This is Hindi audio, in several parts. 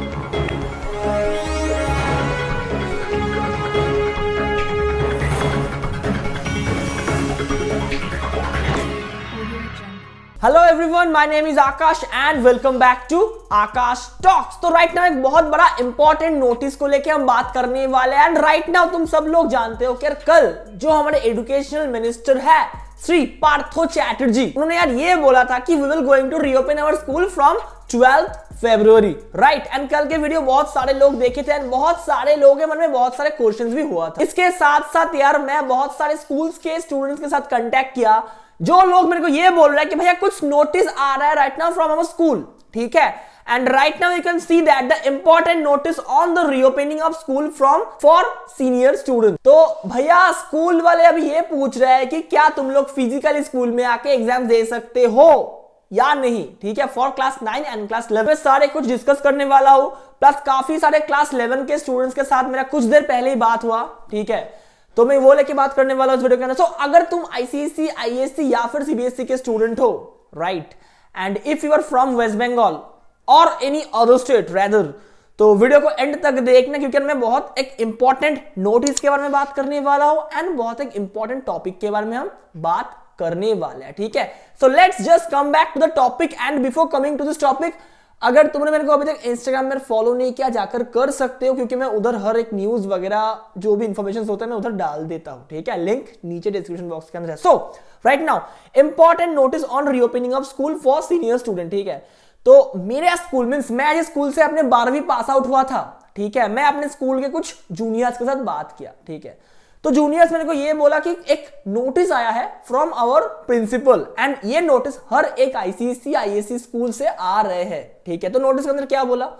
Hello everyone my name is Aakash and welcome back to Aakash talks तो राइट नाउ एक बहुत बड़ा इंपॉर्टेंट नोटिस को लेके हम बात करने वाले हैं एंड राइट नाउ तुम सब लोग जानते हो कि कल जो हमारे एजुकेशनल मिनिस्टर है श्री पार्थो चैटर्जी उन्होंने यार ये बोला था कि we will going to reopen our school from twelfth February right and कल के वीडियो बहुत सारे लोग देखे थे एंड बहुत सारे लोगों के मन में बहुत सारे क्वेश्चंस भी हुआ था इसके साथ साथ यार मैं बहुत सारे स्कूल्स के स्टूडेंट्स के साथ कांटेक्ट किया जो लोग मेरे को ये बोल रहे हैं कि भैया कुछ नोटिस आ रहा है right now from our school ठीक है and right now you can see that the important notice on the reopening of school from for senior student तो भैया स्कूल वाले अब ये पूछ रहे हैं कि क्या तुम लोग फिजिकल स्कूल में आके एग्जाम दे सकते हो या नहीं ठीक है for class nine and class eleven सारे कुछ डिस्कस करने वाला हूं प्लस काफी सारे क्लास इलेवन के स्टूडेंट्स के साथ मेरा कुछ देर पहले ही बात हुआ ठीक है तो मैं वो लेके बात करने वाला हूँ वीडियो के अंदर सो अगर तुम आईसीएससी आईएससी e, e या फिर सीबीएसई e के स्टूडेंट हो right and if you are from West Bengal और एनी अदर स्टेट रेदर तो वीडियो को एंड तक देखना क्योंकि मैं बहुत एक इंपॉर्टेंट नोटिस के बारे में बात करने वाला हूं एंड बहुत एक इंपॉर्टेंट टॉपिक के बारे में हम बात करने वाले हैं ठीक है so let's just come back to the topic and before coming to this topic अगर तुमने मेरे को अभी तक इंस्टाग्राम में फॉलो नहीं किया जाकर कर सकते हो क्योंकि मैं उधर हर एक न्यूज वगैरह जो भी इंफॉर्मेशन होता है मैं उधर डाल देता हूं ठीक है लिंक नीचे डिस्क्रिप्शन बॉक्स के अंदर है so right now important notice on reopening of school for senior student ठीक है तो मेरे स्कूल मीन्स मैं जिस स्कूल से अपने बारहवीं पास आउट हुआ था ठीक है मैं अपने स्कूल के कुछ जूनियर्स के साथ बात किया ठीक है तो जूनियर्स मेरे को ये बोला कि एक नोटिस आया है फ्रॉम आवर प्रिंसिपल एंड ये नोटिस हर एक आईसीसी आईएससी स्कूल से आ रहे हैं ठीक है तो नोटिस के अंदर क्या बोला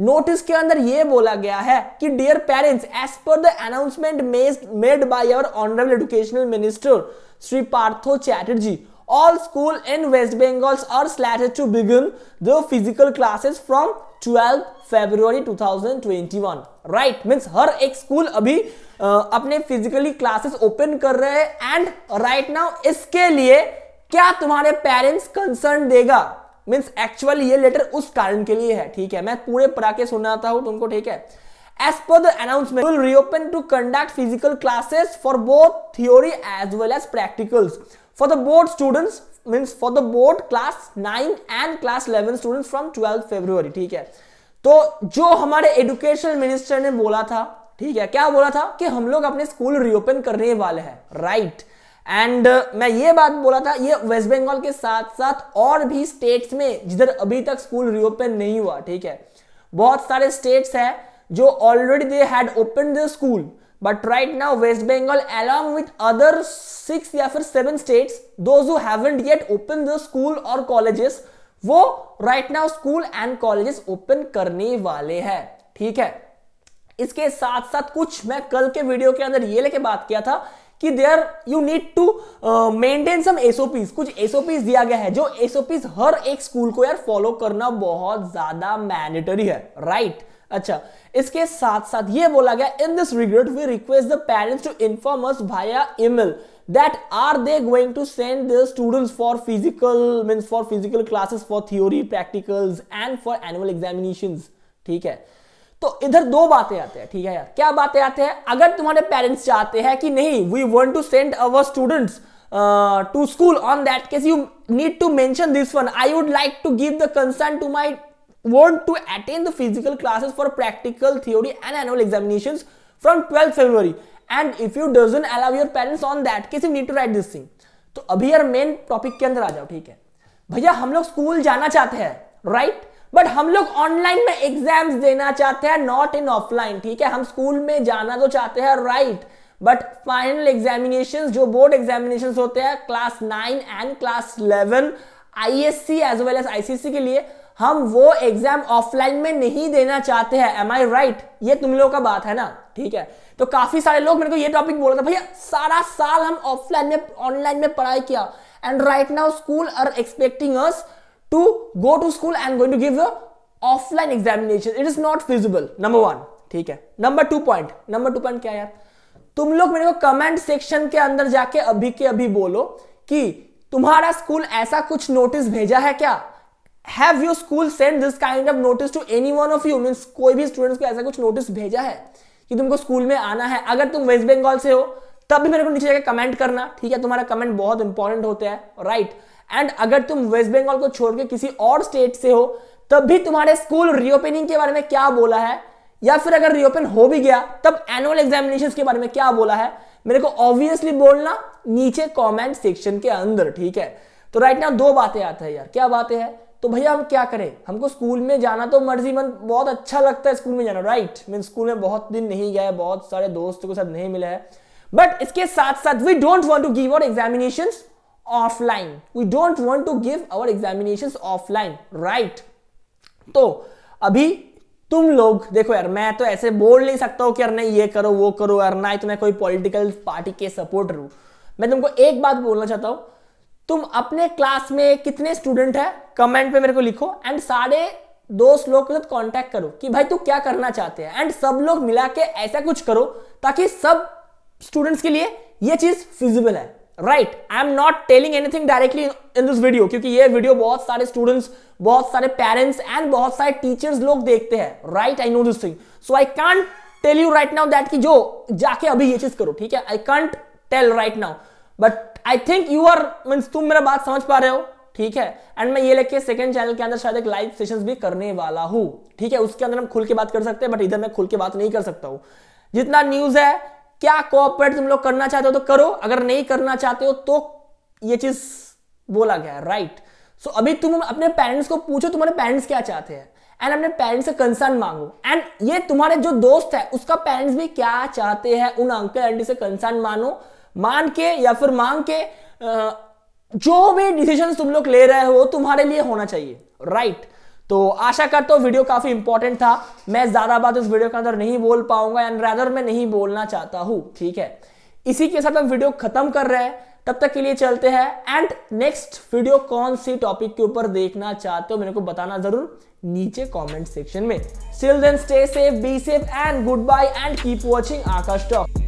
नोटिस के अंदर ये बोला गया है कि dear parents as per the announcement made by our honourable educational minister Shri Partho Chatterjee all school in West Bengal are slated to begin their physical classes from 12 फरवरी 2021 राइट मीन्स हर एक स्कूल अभी आ, अपने फिजिकली क्लासेस ओपन कर रहे हैं एंड राइट नाउ इसके लिए क्या तुम्हारे पेरेंट्स कंसर्न देगा मीन्स एक्चुअल ये लेटर उस कारण के लिए है ठीक है मैं पूरे पढ़ा के सुनाता हूं तुमको ठीक है as per the announcement, will reopen to conduct physical classes for both theory as well as practicals for the board students means for the board class 9 and class 11 students from 12 february theek hai to jo hamare education minister ne bola tha theek hai kya bola tha ki hum log apne school reopen karne wale हैं right एंड uh, मैं ये बात बोला था ये वेस्ट बंगाल के साथ साथ और भी स्टेट्स में जिधर अभी तक स्कूल रीओपन नहीं हुआ ठीक है बहुत सारे स्टेट्स हैं जो already they had open the school but right now west bengal along with other six या फिर seven states those who haven't yet opened the school or colleges वो right now school and colleges open करने वाले हैं ठीक है इसके साथ साथ कुछ मैं कल के वीडियो के अंदर ये लेके बात किया था कि there you need to maintain some SOPs कुछ एसओपीज दिया गया है जो एसओपीज हर एक स्कूल को यार फॉलो करना बहुत ज्यादा मैंडेटरी है राइट right? अच्छा इसके साथ साथ ये बोला गया in this regret we request the parents to inform us via email that are they going to send the students for physical means for physical classes for theory practicals and for annual examinations ठीक है तो इधर दो बातें आते हैं ठीक है यार क्या बातें आते हैं अगर तुम्हारे पेरेंट्स चाहते हैं कि नहीं we want to send our students to school on that case you need to mention this one I would like to give the concern to my want to attend the physical classes for practical theory and annual examinations from 12 February and if you doesn't allow your parents on that case you need to write this thing तो अभी यार मेन टॉपिक के अंदर आ जाओ ठीक है भैया हम लोग स्कूल जाना चाहते हैं राइट बट हम लोग ऑनलाइन में एग्जाम्स देना चाहते हैं नॉट इन ऑफलाइन ठीक है हम स्कूल में जाना तो चाहते हैं राइट बट फाइनल एग्जामिनेशन जो बोर्ड एग्जामिनेशन होते हैं class nine and class eleven ISC as well as ICC के लिए हम वो एग्जाम ऑफलाइन में नहीं देना चाहते हैं एम आई राइट ये तुम लोगों का बात है ना ठीक है तो काफी सारे लोग मेरे को ये टॉपिक बोल रहे थे भैया सारा साल हम ऑफलाइन में ऑनलाइन में पढ़ाई किया and right now school are expecting us to go to school and going to give offline examination it is not feasible number one ठीक है number two point number two point क्या यार तुम लोग मेरे को कमेंट सेक्शन के अंदर जाके अभी के अभी बोलो कि तुम्हारा स्कूल ऐसा कुछ नोटिस भेजा है क्या have your school send this kind of notice to any one of you mean कोई भी स्टूडेंट्स को ऐसा कुछ नोटिस भेजा है कि तुमको स्कूल में आना है अगर तुम वेस्ट बंगाल से हो तब भी मेरे को नीचे जाकर कमेंट करना ठीक है तुम्हारा कमेंट बहुत इंपॉर्टेंट होता है राइट right? एंड अगर तुम वेस्ट बंगाल को छोड़ के किसी और स्टेट से हो तब भी तुम्हारे स्कूल रिओपनिंग के बारे में क्या बोला है या फिर अगर रिओपन हो भी गया तब एनुअल एग्जामिनेशन के बारे में क्या बोला है मेरे को ऑब्वियसली बोलना नीचे कॉमेंट सेक्शन के अंदर ठीक है तो राइट right ना दो बातें आता है यार क्या बातें हैं तो भैया हम क्या करें हमको स्कूल में जाना तो मर्जी मन बहुत अच्छा लगता है स्कूल में जाना राइट मीन स्कूल में बहुत दिन नहीं गया है बहुत सारे दोस्तों के साथ नहीं मिला है बट इसके साथ साथ we don't want to give our examination offline we don't want to give our examination offline right तो अभी तुम लोग देखो यार मैं तो ऐसे बोल नहीं सकता हूं कि यार नहीं ये करो वो करो यार ना ही तो मैं कोई पॉलिटिकल पार्टी के सपोर्टर हूं मैं तुमको एक बात बोलना चाहता हूं तुम अपने क्लास में कितने स्टूडेंट है कमेंट पे मेरे को लिखो एंड सारे दोस्त लोग के साथ कॉन्टेक्ट करो कि भाई तू क्या करना चाहते हैं एंड सब लोग मिला के ऐसा कुछ करो ताकि सब स्टूडेंट्स के लिए ये चीज फिजिबल है right I am not telling anything directly in this video क्योंकि ये वीडियो बहुत सारे स्टूडेंट्स बहुत सारे पेरेंट्स एंड बहुत सारे टीचर्स लोग देखते हैं right I know this thing so I can't tell you right now that कि जो जाके अभी ये चीज करो ठीक है I can't tell right now but I think you are means तुम मेरा बात समझ पा रहे हो ठीक है एंड मैं ये लेके सेकंड चैनल के अंदर शायद एक लाइव सेशन भी करने वाला हूं ठीक है उसके अंदर हम खुल के बात कर सकते हैं बट इधर मैं खुल के बात नहीं कर सकता हूं जितना न्यूज है क्या कोऑपरेट तुम लोग करना चाहते हो तो करो अगर नहीं करना चाहते हो तो ये चीज बोला गया राइट सो so, अभी तुम अपने पेरेंट्स को पूछो तुम्हारे पेरेंट्स क्या चाहते हैं एंड अपने पेरेंट्स से कंसर्न मांगो एंड ये तुम्हारे जो दोस्त है उसका पेरेंट्स भी क्या चाहते हैं उन अंकल आंटी से कंसर्न मानो मान के या फिर मांग के जो भी डिसीजन तुम लोग ले रहे हो तुम्हारे लिए होना चाहिए राइट तो आशा करता हूँ वीडियो काफ़ी इंपॉर्टेंट था मैं ज़्यादा बात इस वीडियो के अंदर नहीं बोल पाऊंगा एंड रैदर मैं नहीं बोलना चाहता हूं ठीक है इसी के साथ हम वीडियो खत्म कर रहे हैं तब तक के लिए चलते हैं एंड नेक्स्ट वीडियो कौन सी टॉपिक के ऊपर देखना चाहते हो मेरे को बताना जरूर नीचे कमेंट सेक्शन में still then stay safe be safe and good bye and keep watching Akash talk